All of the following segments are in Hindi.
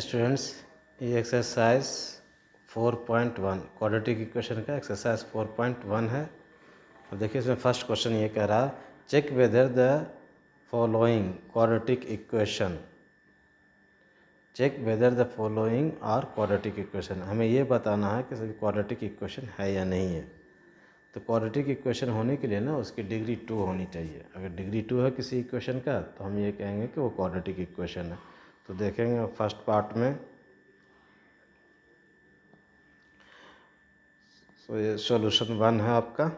स्टूडेंट्स ये एक्सरसाइज 4.1 क्वाड्रेटिक इक्वेशन का एक्सरसाइज 4.1 है और देखिए इसमें फर्स्ट क्वेश्चन ये कह रहा check whether the following quadratic equation check whether the following are quadratic equation हमें ये बताना है कि सभी क्वाड्रेटिक इक्वेशन है या नहीं है तो क्वाड्रेटिक इक्वेशन होने के लिए ना उसकी डिग्री टू होनी चाहिए अगर डिग्री टू है किसी इक्वेशन का तो हम ये कहेंगे कि वो क्वाड्रेटिक इक्वेशन है तो देखेंगे फर्स्ट पार्ट में सो ये सॉल्यूशन वन है आपका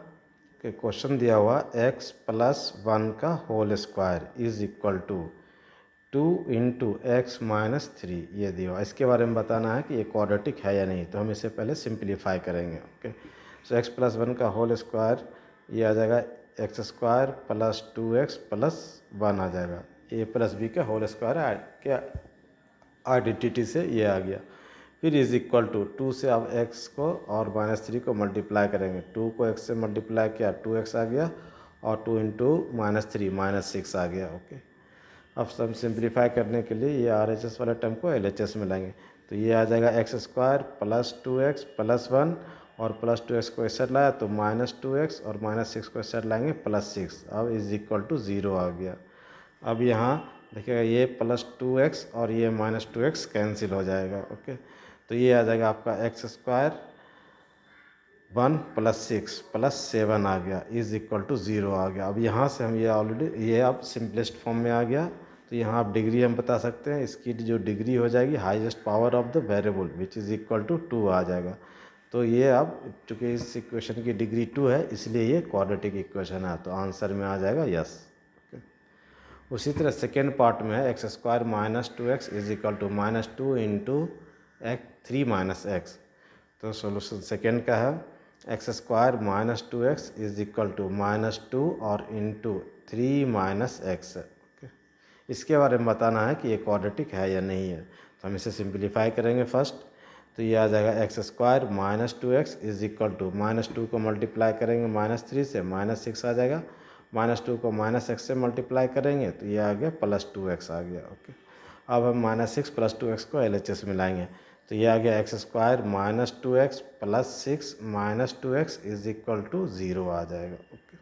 कि क्वेश्चन दिया हुआ एक्स प्लस वन का whole square is equal to two into x minus three ये दिया हुआ इसके बारे में बताना है कि ये क्वाड्रेटिक है या नहीं तो हम इसे पहले सिंप्लीफाई करेंगे okay so x plus one का होल स्क्वायर ये आ जाएगा x square plus two x plus one आ जाएगा ए प्लस बी का होल स्क्वायर है क्या आइडेंटिटी से ये आ गया फिर इज इक्वल टू टू से आप एक्स को और माइनस थ्री को मल्टीप्लाई करेंगे टू को एक्स से मल्टीप्लाई किया टू एक्स आ गया और two into minus three minus six आ गया ओके अब सब सिंप्लीफाई करने के लिए ये आर एच एस वाले टर्म को एल एच एस में लाएंगे तो ये आ जाएगा x square plus two x plus one और प्लस टू एक्स को ऐसा लाया तो माइनस टू एक्स और माइनस सिक्स को ऐसा लाएंगे प्लस सिक्स अब इज इक्वल टू ज़ीरो आ गया अब यहाँ देखिएगा ये प्लस टू एक्स और ये माइनस टू एक्स कैंसिल हो जाएगा ओके तो ये आ जाएगा आपका x square one plus six plus seven आ गया इज इक्वल टू ज़ीरो आ गया अब यहाँ से हम ये ऑलरेडी ये अब सिंपलेस्ट फॉर्म में आ गया तो यहाँ आप डिग्री हम बता सकते हैं इसकी जो डिग्री हो जाएगी highest power of the variable which is equal to two आ जाएगा तो ये अब चूँकि इस इक्वेशन की डिग्री टू है इसलिए ये क्वाड्रेटिक इक्वेशन है तो आंसर में आ जाएगा यस उसी तरह सेकेंड पार्ट में है x square minus two x is equal to minus two into x three minus x तो सोल्यूशन सेकेंड का है x square minus two x is equal to minus two और इंटू थ्री माइनस एक्स इसके बारे में बताना है कि ये क्वाड्रेटिक है या नहीं है तो हम इसे सिंप्लीफाई करेंगे फर्स्ट तो ये आ जाएगा x square minus two x is equal to minus two को मल्टीप्लाई करेंगे माइनस थ्री से माइनस सिक्स आ जाएगा माइनस टू को माइनस एक्स से मल्टीप्लाई करेंगे तो ये आ गया प्लस टू एक्स आ गया ओके अब हम minus six plus two x को एल एच एस मिलाएंगे तो ये आ गया x square minus two x plus six minus two x is equal to zero आ जाएगा ओके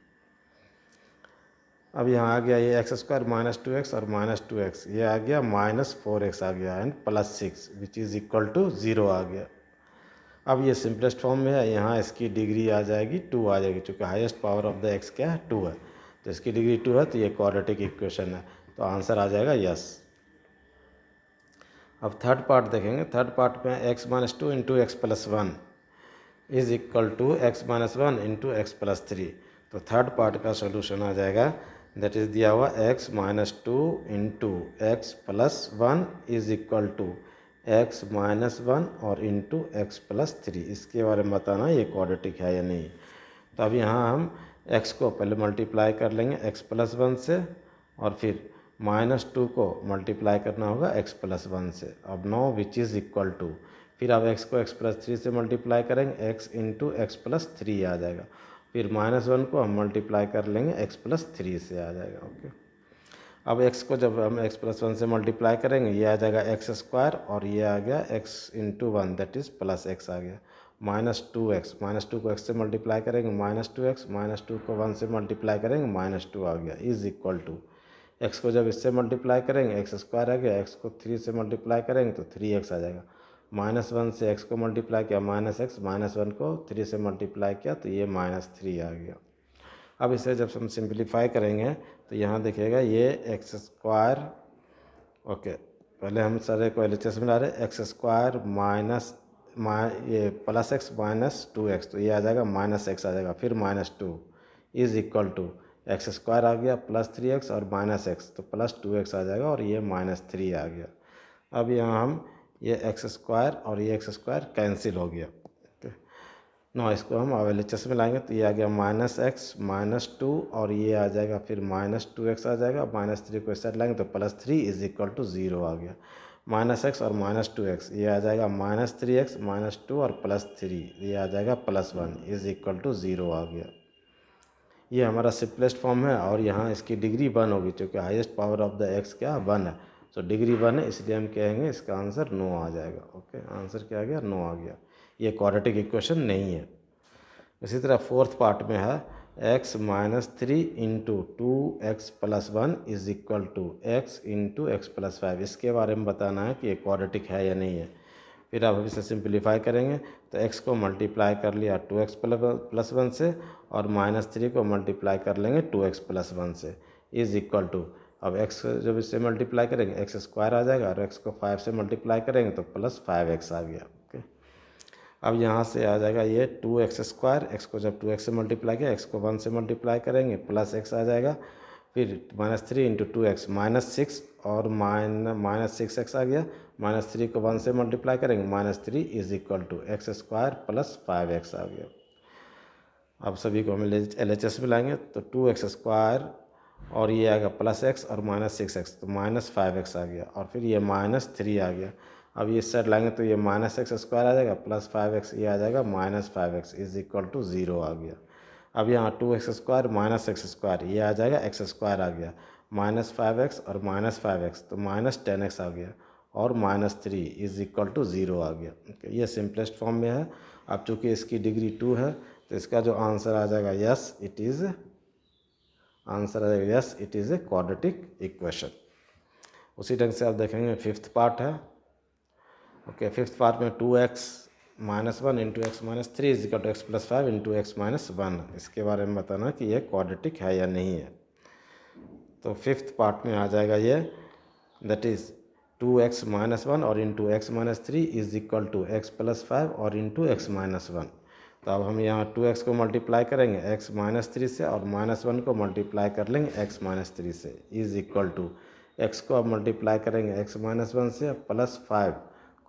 अब यहाँ आ गया ये x square minus two x और माइनस टू एक्स ये आ गया माइनस फोर एक्स आ गया and plus six which is equal to zero आ गया अब ये सिंपलेस्ट फॉर्म में है यहाँ इसकी डिग्री आ जाएगी टू आ जाएगी चूँकि highest power of the x क्या है टू है तो इसकी डिग्री टू है तो ये क्वाड्रेटिक इक्वेशन है तो आंसर आ जाएगा यस अब थर्ड पार्ट देखेंगे थर्ड पार्ट में x minus two into x plus one is equal to x minus one into x plus three तो थर्ड पार्ट का सोल्यूशन आ जाएगा दैट इज़ दिया हुआ x minus two into x plus one is equal to x minus one और इंटू एक्स प्लस थ्री इसके बारे में बताना ये क्वाड्रेटिक है या नहीं तो अब यहाँ हम एक्स को पहले मल्टीप्लाई कर लेंगे एक्स प्लस वन से और फिर माइनस टू को मल्टीप्लाई करना होगा एक्स प्लस वन से अब now which is equal to फिर अब एक्स को एक्स प्लस थ्री से मल्टीप्लाई करेंगे x into x plus three आ जाएगा फिर माइनस वन को हम मल्टीप्लाई कर लेंगे एक्स प्लस थ्री से आ जाएगा ओके अब एक्स को जब हम एक्स प्लस वन से मल्टीप्लाई करेंगे ये आ जाएगा एक्स स्क्वायर और ये आ गया x into one that is plus x आ गया minus two x minus two को एक्स से मल्टीप्लाई करेंगे minus two x minus two को वन से मल्टीप्लाई करेंगे माइनस टू आ गया इज इक्वल टू एक्स को जब इससे मल्टीप्लाई करेंगे एक्स स्क्वायर आ गया एक्स को थ्री से मल्टीप्लाई करेंगे तो थ्री एक्स आ जाएगा माइनस वन से एक्स को मल्टीप्लाई किया माइनस एक्स माइनस वन को थ्री से मल्टीप्लाई किया तो ये माइनस थ्री आ गया अब इसे जब हम सिंप्लीफाई करेंगे तो यहाँ देखिएगा ये एक्स स्क्वायर ओके पहले हम सारे को एल में रहे एक्स स्क्वायर माइनस ये plus x minus two x तो ये आ जाएगा माइनस एक्स आ जाएगा फिर minus two is equal to x square आ गया प्लस थ्री एक्स और माइनस एक्स तो प्लस टू एक्स आ जाएगा और ये माइनस थ्री आ गया अब यहाँ हम ये एक्स स्क्वायर और ये एक्स स्क्वायर कैंसिल हो गया न इसको हम अवेलेचस में लाएंगे तो ये आ गया माइनस एक्स माइनस टू और ये आ जाएगा फिर माइनस टू एक्स आ जाएगा माइनस थ्री को इस साइड लाएंगे तो plus three is equal to zero आ गया माइनस एक्स और माइनस टू एक्स ये आ जाएगा minus three x minus two और प्लस थ्री ये आ जाएगा plus one is equal to zero आ गया ये हमारा सिंपलेस्ट फॉर्म है और यहाँ इसकी डिग्री वन होगी क्योंकि highest power of the x क्या वन है सो डिग्री वन है इसलिए हम कहेंगे इसका आंसर नो आ जाएगा ओके आंसर क्या आ गया नो आ गया ये क्वाड्रेटिक इक्वेशन नहीं है इसी तरह फोर्थ पार्ट में है x minus three into two x plus one is equal to x into x plus five इसके बारे में बताना है कि ये क्वाड्रेटिक है या नहीं है फिर आप इसे सिंप्लीफाई करेंगे तो एक्स को मल्टीप्लाई कर लिया टू एक्स प्लस वन से और माइनस थ्री को मल्टीप्लाई कर लेंगे टू एक्स प्लस वन से इज इक्वल टू अब एक्स जब इससे मल्टीप्लाई करेंगे एक्स स्क्वायर आ जाएगा और एक्स को फाइव से मल्टीप्लाई करेंगे तो प्लस फाइव एक्स आ गया अब यहाँ से आ जाएगा ये टू एक्स स्क्वायर एक्स को जब टू एक्स से मल्टीप्लाई किया एक्स को वन से मल्टीप्लाई करेंगे प्लस एक्स आ जाएगा फिर minus three into two x minus six और माइन माइनस सिक्स एक्स आ गया माइनस थ्री को वन से मल्टीप्लाई करेंगे minus three is equal to x square plus five x आ गया अब सभी को हम एल एच एस मिलाएंगे तो टू एक्स स्क्वायर और ये आएगा प्लस एक्स और माइनस सिक्स एक्स तो माइनस फाइव एक्स आ गया और फिर ये माइनस थ्री आ गया अब ये साइड लाएंगे तो ये माइनस एक्स स्क्वायर आ जाएगा प्लस फाइव एक्स ये आ जाएगा minus five x is equal to zero आ गया अब यहाँ two x square minus x square ये आ जाएगा एक्स स्क्वायर आ गया माइनस फाइव एक्स और माइनस फाइव एक्स तो माइनस टेन एक्स आ गया और minus three is equal to zero आ गया ये सिंपलेस्ट फॉर्म में है अब चूँकि इसकी डिग्री टू है तो इसका जो आंसर आ जाएगा यस इट इज़ आंसर आ जाएगा yes it is a quadratic equation उसी ढंग से आप देखेंगे फिफ्थ पार्ट है ओके फिफ्थ पार्ट में two x minus one into x minus three is two x plus five into x minus one इसके बारे में बताना कि ये क्वाड्रेटिक है या नहीं है तो फिफ्थ पार्ट में आ जाएगा ये that is two x minus one और into x minus three is equal to x plus five और इंटू एक्स माइनस वन तो अब हम यहाँ टू एक्स को मल्टीप्लाई करेंगे एक्स माइनस थ्री से और माइनस वन को मल्टीप्लाई कर लेंगे एक्स माइनस थ्री से इज इक्वल टू एक्स को अब मल्टीप्लाई करेंगे एक्स माइनस वन से प्लस फाइव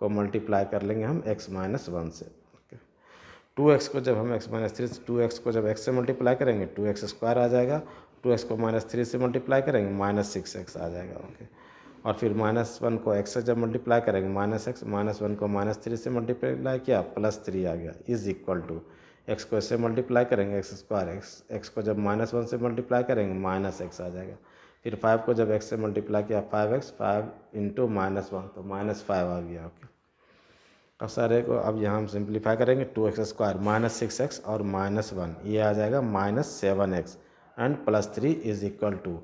को मल्टीप्लाई कर लेंगे हम एक्स माइनस वन से टू एक्स को जब हम एक्स माइनस थ्री से टू एक्स को जब एक्स से मल्टीप्लाई करेंगे टू एक्स स्क्वायर आ जाएगा टू एक्स को माइनस थ्री से मल्टीप्लाई करेंगे माइनस सिक्स एक्स आ जाएगा ओके और फिर माइनस वन को एक्स से जब मल्टीप्लाई करेंगे माइनस एक्स माइनस वन को माइनस थ्री से मल्टीप्लाई किया प्लस थ्री आ गया इज इक्वल टू एक्स को इससे मल्टीप्लाई करेंगे एक्स स्क्वायर एक्स एक्स को जब माइनस वन से मल्टीप्लाई करेंगे माइनस एक्स आ जाएगा फिर फाइव को जब एक्स से मल्टीप्लाई किया five x five into minus one तो माइनस फाइव आ गया ओके अब सारे को अब यहाँ हम सिंप्लीफाई करेंगे two x square minus six x और माइनस वन ये आ जाएगा minus seven x and plus three is equal to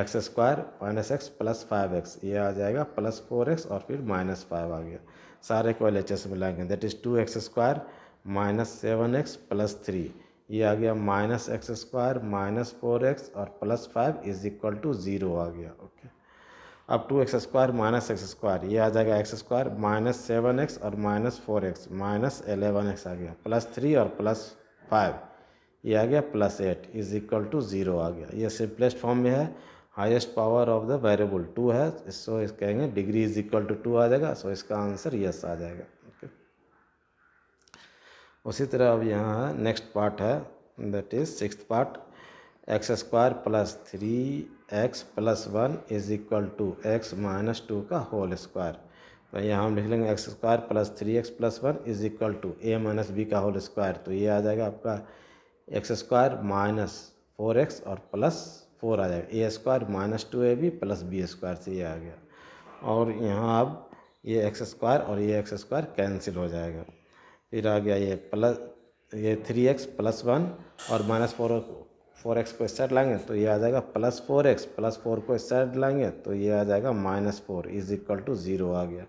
x square minus x plus five x ये आ जाएगा प्लस फोर एक्स और फिर माइनस फाइव आ गया सारे को एल एच एस मिलाएंगे that is two x square minus seven x plus three ये आ गया minus x square minus four x और plus five is equal to zero आ गया अब two x square minus x square ये आ जाएगा x square minus seven x और minus four x minus eleven x आ गया प्लस थ्री और प्लस फाइव ये आ गया plus eight is equal to zero आ गया ये सिंपलेस्ट फॉर्म में है highest power of the variable two है सो इस कहेंगे degree is equal to two आ जाएगा सो इसका आंसर यस आ जाएगा ओके उसी तरह अब यहाँ नेक्स्ट पार्ट है that is six part x square plus three x plus one is equal to x minus two का होल स्क्वायर तो यहाँ हम लिख लेंगे x square plus three x plus one is equal to A minus B का होल स्क्वायर तो ये आ जाएगा आपका x square minus four x और प्लस फोर आ जाएगा A square minus two A B plus B square से ये आ गया और यहाँ अब ये एक्स स्क्वायर और ये एक्स स्क्वायर कैंसिल हो जाएगा फिर आ गया ये प्लस ये थ्री एक्स प्लस वन और माइनस फोर फोर एक्स को इस साइड लाएंगे तो ये आ जाएगा plus four x plus four को इस साइड लाएंगे तो ये आ जाएगा minus four is equal to zero आ गया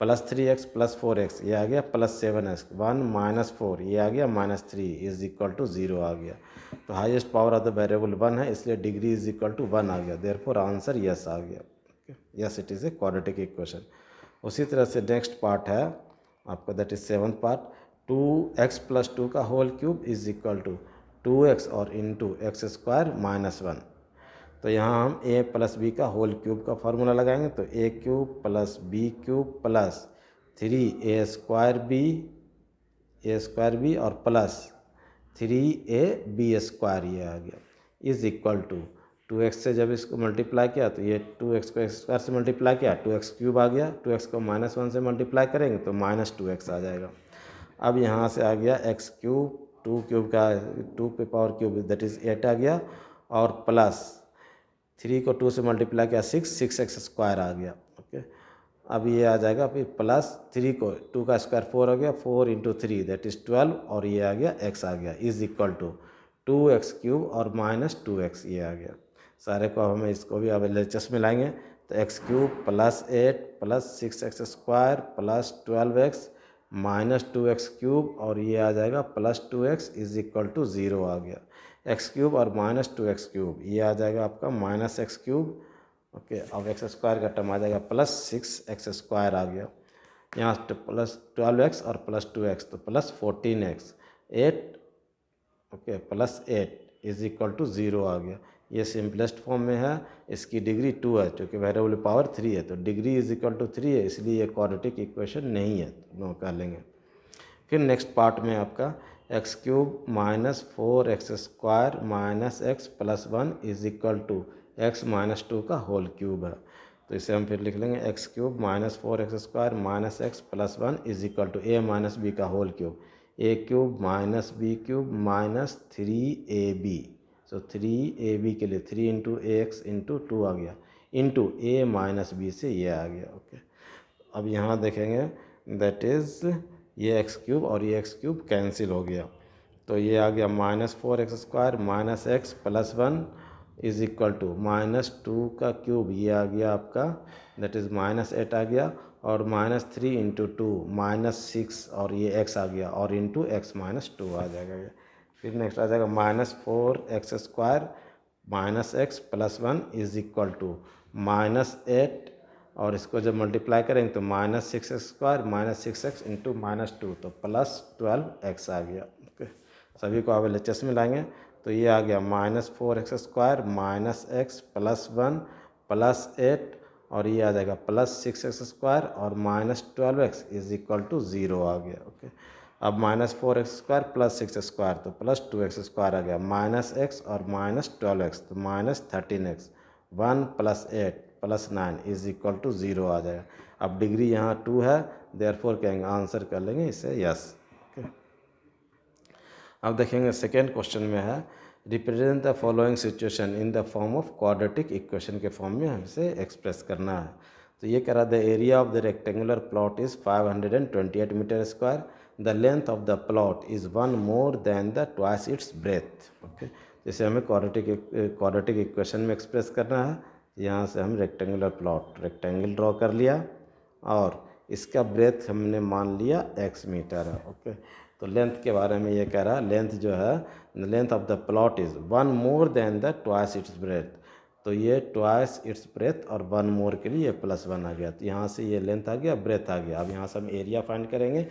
plus three x plus four x ये आ गया plus seven x one minus four ये आ गया minus three is equal to zero आ गया तो highest power of the variable one है इसलिए degree is equal to one आ गया देयर फोर आंसर यस आ गया yes it is a quadratic equation उसी तरह से नेक्स्ट पार्ट है आपका that is seven part two x plus two का whole cube is equal to two x और into x square minus one तो यहाँ हम ए प्लस बी का होल क्यूब का फार्मूला लगाएंगे तो ए cube plus B cube plus three A square B A square B और plus three A B square ये आ गया is equal to two x से जब इसको मल्टीप्लाई किया तो ये टू एक्स को एक्स स्क्वायर से मल्टीप्लाई किया टू एक्स क्यूब आ गया टू एक्स को माइनस वन से मल्टीप्लाई करेंगे तो माइनस टू एक्स आ जाएगा अब यहाँ से आ गया एक्स क्यूब टू क्यूब का टू पे power cube that is eight आ गया और प्लस थ्री को टू से मल्टीप्लाई किया सिक्स सिक्स एक्स स्क्वायर आ गया ओके अब ये आ जाएगा फिर प्लस थ्री को टू का स्क्वायर फोर आ गया four into three that is twelve और ये आ गया एक्स आ गया is equal to two x cube और माइनस टू एक्स ये आ गया सारे को हमें इसको भी अब लेचस में लाएंगे तो x cube plus eight plus six x square plus twelve x minus two x cube और ये आ जाएगा plus two x is equal to zero आ गया एक्स क्यूब और माइनस टू एक्स क्यूब ये आ जाएगा आपका माइनस एक्स क्यूब ओके अब एक्स स्क्वायर का टर्म आ जाएगा प्लस सिक्स एक्स स्क्वायर आ गया यहाँ प्लस ट्वेल्व एक्स और प्लस टू एक्स तो plus fourteen x eight okay plus eight is equal to zero आ गया ये सिंपलेस्ट फॉर्म में है इसकी डिग्री टू है क्योंकि वेरिएबल पावर थ्री है तो degree is equal to three है इसलिए ये क्वाड्रेटिक इक्वेशन नहीं है तो कह लेंगे फिर नेक्स्ट पार्ट में आपका x cube minus four x square minus x plus one is equal to x minus two का होल क्यूब है तो इसे हम फिर लिख लेंगे x cube minus four x square minus x plus one is equal to A minus B का whole cube A cube minus B cube minus three A B so three A B के लिए three into A x into to आ गया इंटू ए माइनस बी से ये आ गया ओके अब यहाँ देखेंगे दैट इज़ ये एक्स क्यूब और ये एक्स क्यूब कैंसिल हो गया तो ये आ गया minus four x square minus x plus one is equal to minus two का क्यूब ये आ गया आपका दैट इज़ माइनस एट आ गया और minus three into two minus six और ये एक्स आ गया और इंटू एक्स माइनस टू आ जाएगा फिर नेक्स्ट आ जाएगा minus four x square minus x plus one is equal to minus eight और इसको जब मल्टीप्लाई करेंगे तो minus six x square minus six x into minus two तो प्लस ट्वेल्व एक्स आ गया ओके सभी को आप लेटेस्ट में लाएंगे तो ये आ गया minus four x square minus x plus one plus eight और ये आ जाएगा प्लस सिक्स एक्स स्क्वायर और minus twelve x is equal to zero आ गया ओके अब minus four x square plus six square तो प्लस टू एक्स स्क्वायर आ गया माइनस एक्स और माइनस ट्वेल्व एक्स तो minus thirteen x one plus eight plus nine is equal to zero आ जाएगा अब डिग्री यहाँ टू है देयर फोर कहेंगे आंसर कर लेंगे इसे यस ओके अब देखेंगे सेकेंड क्वेश्चन में है represent the following situation in the form of quadratic equation के फॉर्म में हमसे एक्सप्रेस करना है तो ये कह रहा है the area of the rectangular plot is 528 metre square the length of the plot is one more than the twice its breadth okay जैसे हमें क्वाड्रेटिक क्वाड्रेटिक इक्वेशन में एक्सप्रेस करना है यहाँ से हम रेक्टेंगुलर प्लॉट रेक्टेंगल ड्रॉ कर लिया और इसका ब्रेथ हमने मान लिया एक्स मीटर है ओके तो लेंथ के बारे में ये कह रहा है लेंथ जो है length of the plot is one more than the twice its breadth तो ये ट्वाइस इट्स ब्रेथ और वन मोर के लिए प्लस वन आ गया तो यहाँ से ये लेंथ आ गया ब्रेथ आ गया अब यहाँ से हम एरिया फाइंड करेंगे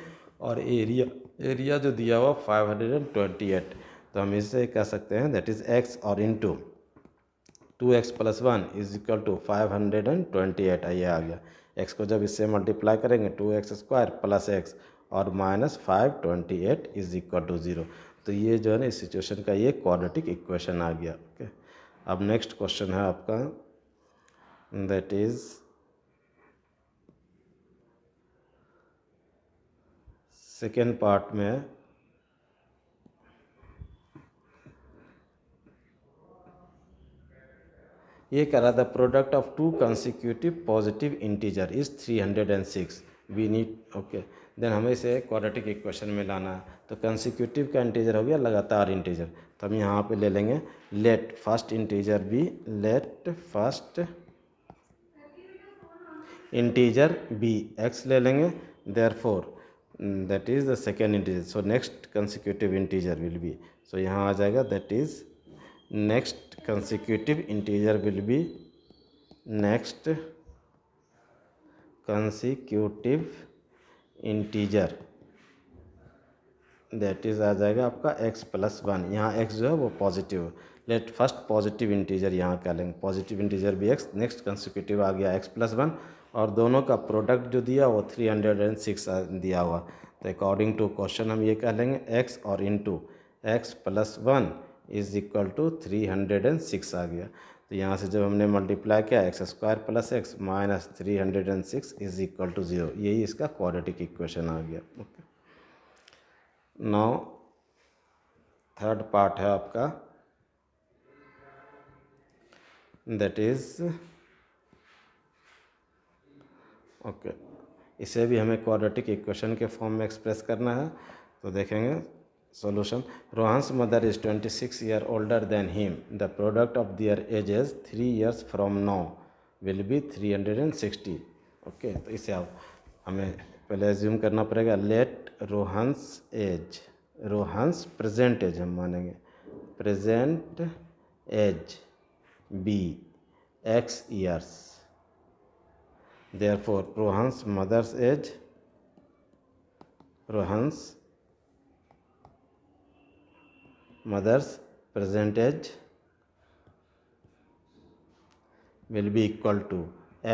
और एरिया एरिया जो दिया हुआ five hundred and twenty eight तो हम इसे कह सकते हैं दैट इज़ एक्स और two two x plus one is equal to five hundred and twenty eight आइए आ गया एक्स को जब इससे मल्टीप्लाई करेंगे two x square plus x और minus five twenty eight is equal to zero तो ये जो है ना इस सिचुएशन का ये क्वाड्रेटिक इक्वेशन आ गया ओके okay? अब नेक्स्ट क्वेश्चन है आपका दैट इज सेकेंड पार्ट में ये कह रहा the product of two consecutive positive integer is three hundred and six we need okay then हमें इसे क्वाड्रेटिक इक्वेशन में लाना है तो कंसिक्यूटिव का इंटीजर हो गया लगातार इंटीजर तो हम यहाँ पे ले लेंगे let first integer be let first integer be x ले लेंगे therefore that is the second integer so next consecutive integer will be so यहाँ आ जाएगा that is next consecutive integer will be next consecutive integer that is आ जाएगा आपका x प्लस वन यहाँ x जो है वो positive let first positive integer यहाँ कह लेंगे पॉजिटिव इंटीजर भी x नेक्स्ट कंसिक्यूटिव आ गया x प्लस वन और दोनों का प्रोडक्ट जो दिया वो थ्री हंड्रेड एंड सिक्स दिया हुआ तो अकॉर्डिंग टू क्वेश्चन हम ये कह लेंगे एक्स और into x plus one is equal to three hundred and six आ गया तो यहाँ से जब हमने मल्टीप्लाई किया x square plus x minus three hundred and six is equal to zero यही इसका क्वाड्रेटिक इक्वेशन आ गया ओके नौ थर्ड पार्ट है आपका दैट इज ओके इसे भी हमें क्वाड्रेटिक इक्वेशन के फॉर्म में एक्सप्रेस करना है तो देखेंगे Solution Rohan's mother is 26 years older than him. The product of their ages 3 years from now will be 360. Okay okay, तो इसे आप हमें पहले एज्यूम करना पड़ेगा let Rohan's age Rohan's present age हम मानेंगे present age be x years therefore Rohan's mother's age Rohan's mothers percentage will be equal to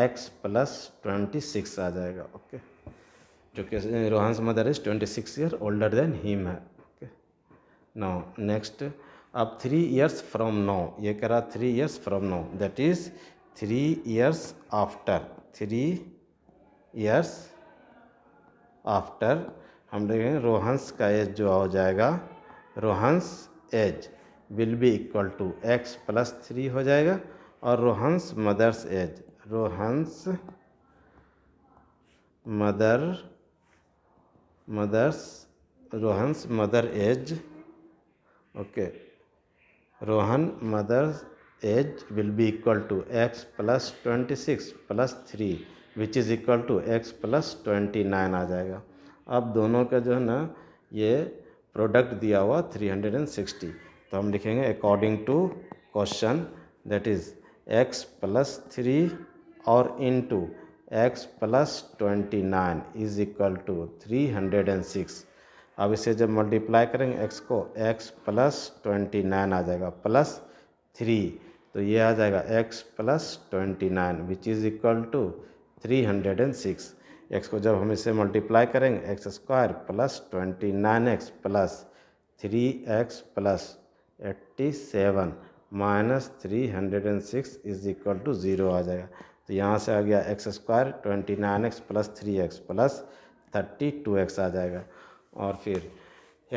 x plus twenty six आ जाएगा ओके okay. जो कि Rohan's mother is twenty six year older than him है ओके नाउ नेक्स्ट अब थ्री ईयर्स फ्रॉम नाउ ये कह रहा three years from now that is three years after three years after हम देखें रोहंस का एज जो हो जाएगा Rohan's age will be equal to x plus three हो जाएगा और Rohan's mother's age Rohan's mother mother's Rohan's mother age okay Rohan mother's age will be equal to x plus twenty six plus three which is equal to x plus twenty nine आ जाएगा अब दोनों का जो है ना ये प्रोडक्ट दिया हुआ 360 तो हम लिखेंगे according to question that is x plus three और into x plus twenty nine is equal to three hundred and six अब इसे जब मल्टीप्लाई करेंगे एक्स को एक्स प्लस ट्वेंटी नाइन आ जाएगा प्लस थ्री तो ये आ जाएगा x plus twenty nine which is equal to three hundred and six x को जब हम इसे मल्टीप्लाई करेंगे x square plus twenty nine x plus three x plus eighty seven minus three hundred and six is equal to zero आ जाएगा तो यहाँ से आ गया x square twenty nine x plus three x plus thirty two x आ जाएगा और फिर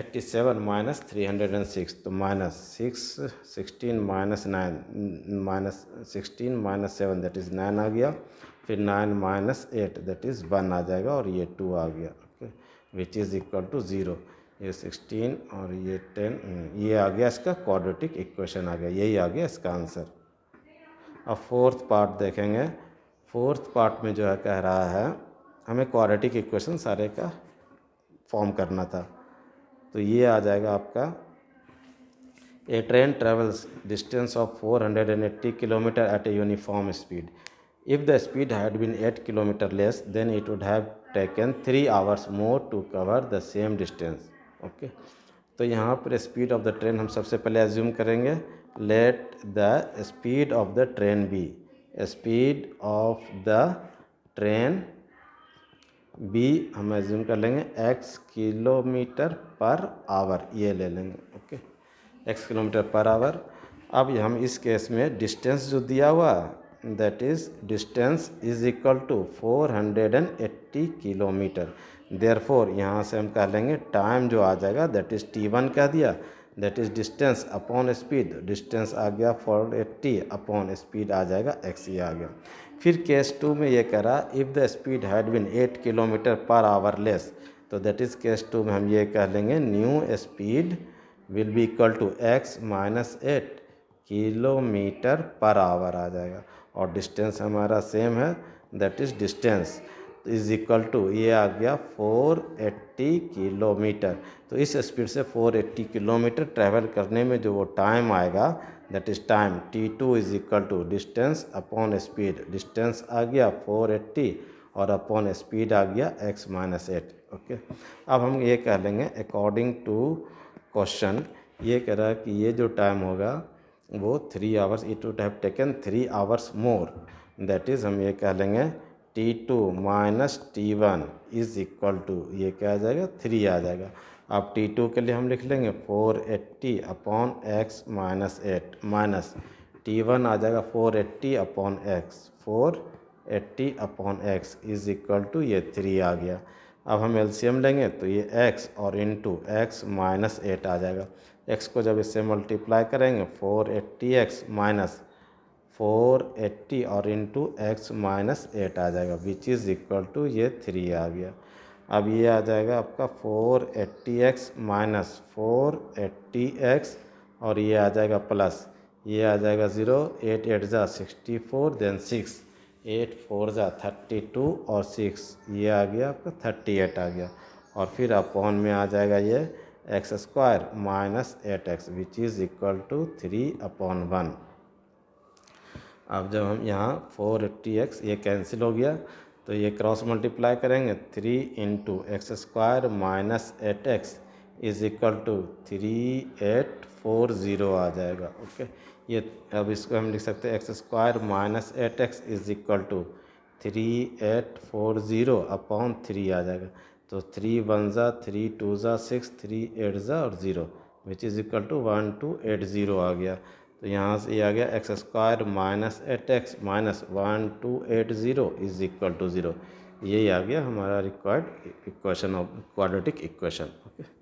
eighty seven minus three hundred and six तो minus six sixteen minus nine minus sixteen minus seven that is nine आ गया फिर nine minus eight that is one आ जाएगा और ये टू आ गया okay which is equal to zero ये सिक्सटीन और ये टेन हम्म, ये आ गया इसका क्वाड्रेटिक इक्वेशन आ गया यही आ गया इसका आंसर अब फोर्थ पार्ट देखेंगे फोर्थ पार्ट में जो है कह रहा है हमें क्वाड्रेटिक इक्वेशन सारे का फॉर्म करना था तो ये आ जाएगा आपका distance of four hundred and 480 kilometre at a uniform speed If the speed had been 8 km less, then it would have taken 3 hours more to cover the same distance. Okay. तो यहाँ पर स्पीड ऑफ द ट्रेन हम सबसे पहले एज्यूम करेंगे let the speed of the train be speed of the train be हम एज्यूम कर लेंगे एक्स किलोमीटर पर आवर ये ले लेंगे okay x kilometre per hour अब हम इस केस में डिस्टेंस जो दिया हुआ that is distance is equal to 480 kilometre four यहाँ से हम कह लेंगे टाइम जो आ जाएगा दैट इज़ टी वन कह दिया that is distance upon speed distance आ गया फोर एट्टी अपॉन स्पीड आ जाएगा एक्स ये आ गया फिर केस टू में ये कह रहा if the speed had been eight kilometre per hour less तो दैट इज़ केस टू में हम ये कह लेंगे new speed will be equal to x minus eight kilometre per hour आ जाएगा और डिस्टेंस हमारा सेम है that is distance is equal to ये आ गया 480 किलोमीटर तो इस स्पीड से 480 किलोमीटर ट्रैवल करने में जो वो टाइम आएगा that is time t two is equal to distance upon speed distance आ गया 480 और अपॉन स्पीड आ गया x माइनस एट ओके अब हम ये कह लेंगे अकॉर्डिंग टू क्वेश्चन ये कह रहा है कि ये जो टाइम होगा वो three hours it would have taken three hours more that is हम ये कह लेंगे t two minus t one is equal to ये क्या आ जाएगा थ्री आ जाएगा अब टी टू के लिए हम लिख लेंगे four eighty upon x minus eight minus t one आ जाएगा four eighty upon x four eighty upon x is equal to ये थ्री आ गया अब हम एलसीएम लेंगे तो ये एक्स और into x minus eight आ जाएगा एक्स को जब इससे मल्टीप्लाई करेंगे four eighty x minus four eighty और इंटू एक्स माइनस एट आ जाएगा विच इज़ इक्वल टू ये थ्री आ गया अब ये आ जाएगा आपका four eighty x minus four eighty x और ये आ जाएगा प्लस ये आ जाएगा ज़ीरो एट एट ज़ा sixty four then six eight four ज़ा थर्टी टू और सिक्स ये आ गया आपका थर्टी एट आ गया और फिर अपॉन में आ जाएगा ये x square minus eight x which is equal to three upon one अब जब हम यहाँ फोर एट्टी एक्स ये कैंसिल हो गया तो ये क्रॉस मल्टीप्लाई करेंगे three into x square minus eight x is equal to three eight four zero आ जाएगा ओके ये अब इसको हम लिख सकते हैं x square minus eight x is equal to three eight four zero upon three आ जाएगा तो थ्री वन ज़ा थ्री टू ज़ा सिक्स थ्री एट ज़ा और zero which is equal to one two eight zero आ गया तो यहाँ से ये आ गया x square minus eight x minus one two eight zero is equal to zero यही आ गया हमारा required equation of quadratic equation okay